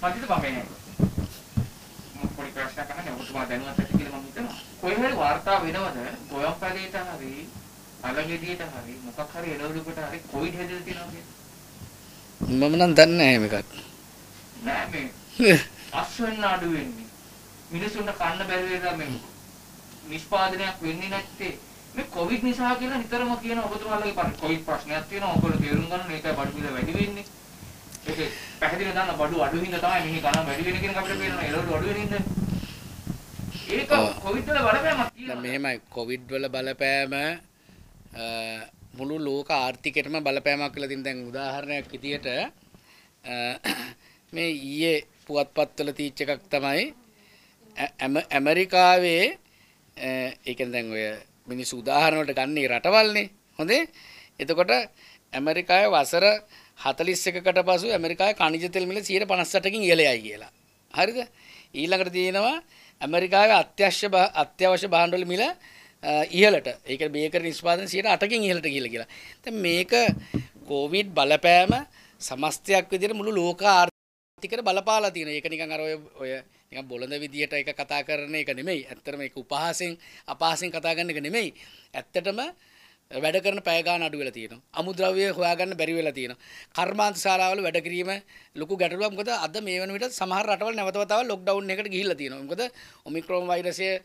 මන්දිට බඹේ නැහැ. මම පොඩි ප්‍රශ්නයක් අහන්නේ ඔබතුමා දැනුවත් ඇති කියලා මම හිතනවා. කොයි හරි වාර්තා වෙනවද ගොයම්පැලේට හරි අලගෙඩියට හරි මොකක් හරි එළවලුකට හරි කොයිඩ් හැදලා තියෙනවා කියලා? මම නම් දන්නේ නැහැ මේකත්. නෑ මේ අස්වැන්න අඩු වෙන්නේ. මිනිසුන්ට කන්න බැරි වෙලා මේ නිෂ්පාදනයක් වෙන්නේ නැත්තේ මේ කොවිඩ් නිසා කියලා නිතරම කියන ඔබතුමාලගේ කොවිඩ් ප්‍රශ්නයක් තියෙනවා. ඔයගොල්ලෝ තේරුම් ගන්න මේකයි බඩු මිල වැඩි වෙන්නේ. ඒක පැහැදිලිව දන්න බඩු අඩු හින්දා තමයි මෙහි ගණන් වැඩි වෙන කියන අපිට පේනවා එළවලු අඩු වෙන හින්දා. ඒක කොවිඩ් වල බලපෑමක් තියෙනවා. මෙහෙමයි කොවිඩ් වල බලපෑම මුළු ලෝක ආර්ථිකයටම බලපෑමක් කියලා තියෙන දැන් උදාහරණයක් විදියට මේ ඊයේ පුවත්පත්වල තීච්ච එකක් තමයි ඇමරිකාවේ ඒ කියන්නේ දැන් ඔය මිනිස්සු උදාහරණ වලට ගන්නේ රටවල්නේ හොඳේ එතකොට ඇමරිකාවේ වසර හතලිස් එකකට පසු ඇමරිකාය කනිජ තෙල් මිල 158කින් ඉහළයි කියලා. හරිද? ඊළඟට තියෙනවා ඇමරිකාවේ අත්‍යවශ්‍ය අත්‍යවශ්‍ය භාණ්ඩවල මිල ඉහළට. ඒක බේකරි නිෂ්පාදන 108කින් ඉහළට ගිහිල්ලා කියලා. දැන් මේක කොවිඩ් බලපෑම සමස්තයක් විදිහට මුළු ලෝක ආර්ථිකයට බලපාලා තියෙනවා. ඒක නිකන් අර ඔය ඔය නිකන් බොළඳ විදියට ඒක කතා කරන එක නෙමෙයි. ඇත්තටම ඒක උපහාසෙන් අපහාසෙන් කතා කරන එක නෙමෙයි. ඇත්තටම වැඩ කරන පැය ගාන අඩු වෙලා තියෙනවා. අමුද්‍රව්‍ය හොයාගන්න බැරි වෙලා තියෙනවා. කර්මාන්ත ශාලාවල වැඩ කිරීම ලොකු ගැටලුවක්. මොකද අද මේ වෙන විට සමහර රටවල් නැවත වතාවක් ලොක්ඩවුන් එකකට ගිහිල්ලා තියෙනවා. මොකද ඔමික්‍රෝන් වෛරසයේ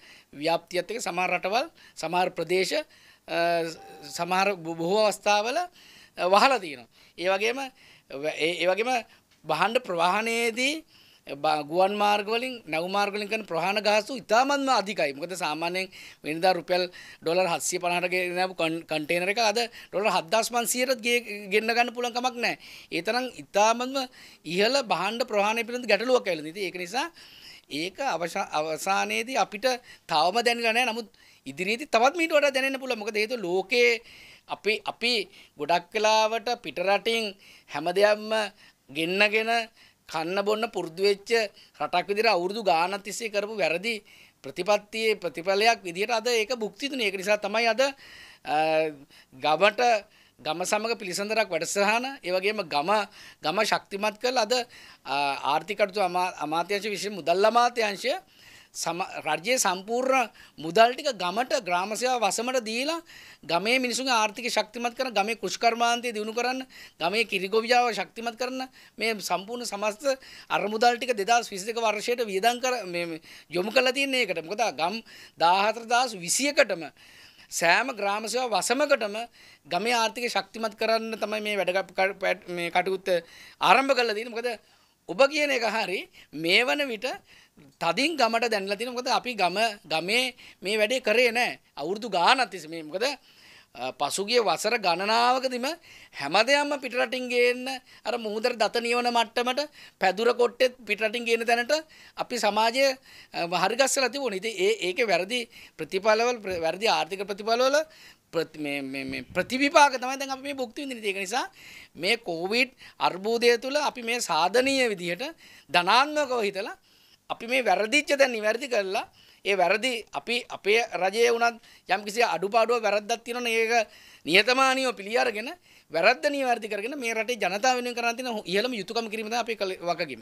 ව්‍යාප්තියත් එක්ක සමහර රටවල්, සමහර ප්‍රදේශ, සමහර බොහෝ අවස්ථාවල වහලා තියෙනවා. ඒ වගේම ඒ වගේම බහඬ ප්‍රවාහනයේදී ගුවන් මාර්ගවලින් නැව් මාර්ගවලින් කරන ප්‍රහාණ ගහසු ඉතාමත්ම අධිකයි. මොකද සාමාන්‍යයෙන් වෙනදා රුපියල් ඩොලර් 750ට ගෙනාපු කන්ටේනර් එක අද ඩොලර් 7500ට ගෙන්න ගන්න පුළුවන් කමක් නැහැ. ඒ තරම් ඉතාමත්ම ඉහළ භාණ්ඩ ප්‍රහාණය පිළිබඳ ගැටලුවක් ඇවිල්ලා තියෙනවා. ඒක නිසා ඒක අවසානයේදී අපිට තවම දැනෙලා නැහැ. නමුත් ඉදිරියේදී තවත් මීට වඩා දැනෙන්න පුළුවන්. මොකද හේතුව ලෝකයේ අපි අපි ගොඩක් වෙලාවට පිටරටින් හැම දෙයක්ම ගෙන්නගෙන කන්න බොන්න පුරුදු වෙච්ච රටක් විදිහට අවුරුදු ගාණක් තිස්සේ කරපු වැරදි ප්‍රතිපත්තියේ ප්‍රතිඵලයක් විදිහට අද ඒක භුක්ති දුන්නේ. ඒක නිසා තමයි අද ගමට ගම සමග පිළිසඳරක් වැඩසටහන ඒ වගේම ගම ගම ශක්තිමත් කරලා අද ආර්ථික අමාත්‍යාංශ විශේෂ මුදල් අමාත්‍යාංශය රජයේ සම්පූර්ණ මුදල් ටික ගමට ග්‍රාම සේවා වසමට දීලා ගමේ මිනිසුන්ගේ ආර්ථික ශක්තිමත් කරන ගමේ කෘෂිකර්මාන්තය දියුණු කරන්න ගමේ කිරිගොවිජාව ශක්තිමත් කරන මේ සම්පූර්ණ සමස්ත අරමුදල් ටික 2022 වර්ෂයට වියදම් කර මේ යොමු කරලා තියන්නේ ඒකට. මොකද ගම් 14021කටම සෑම ග්‍රාම සේවා වසමකටම ගමේ ආර්ථික ශක්තිමත් කරන්න තමයි මේ වැඩ මේ කටයුත්ත ආරම්භ කරලා තියෙන්නේ. මොකද ඔබ කියන එක හරි මේ වන විට තදින් ගමට දැන්ලා තියෙනවා මොකද අපි ගම ගමේ මේ වැඩේ කරේ නැහැ අවුරුදු ගාණක් තිස්සේ මේ මොකද පසුගිය වසර ගණනාවකදීම හැම දෙයක්ම පිටරටින් ගේන්න අර මුහුදට දත නියවන මට්ටමට පැදුර කොට්ටෙත් පිටරටින් ගේන තැනට අපි සමාජය හරිගස්සලා තිබුණා. ඉතින් ඒ ඒකේ වැරදි ප්‍රතිඵලවල වැරදි ආර්ථික ප්‍රතිඵලවල ප්‍රතිවිපාක තමයි දැන් අපි මේ භුක්ති විඳින්නේ. ඒක නිසා මේ කොවිඩ් අර්බුදය තුළ අපි මේ සාධනීය විදිහට ධනාත්මකව හිතලා අපි මේ වැරදිච්ච දැන් නිවැරදි කරලා ඒ වැරදි අපි අපේ රජයේ වුණත් යම්කිසි අඩුපාඩුව වැරද්දක් තියෙනවනේ ඒක නිහතමානීව පිළිඅරගෙන වැරද්ද නිවැරදි කරගෙන මේ රටේ ජනතාව වෙනුවෙන් කරන්න තියෙන ඉහළම යුතුයකම කිරීම තමයි අපේ වගකීම.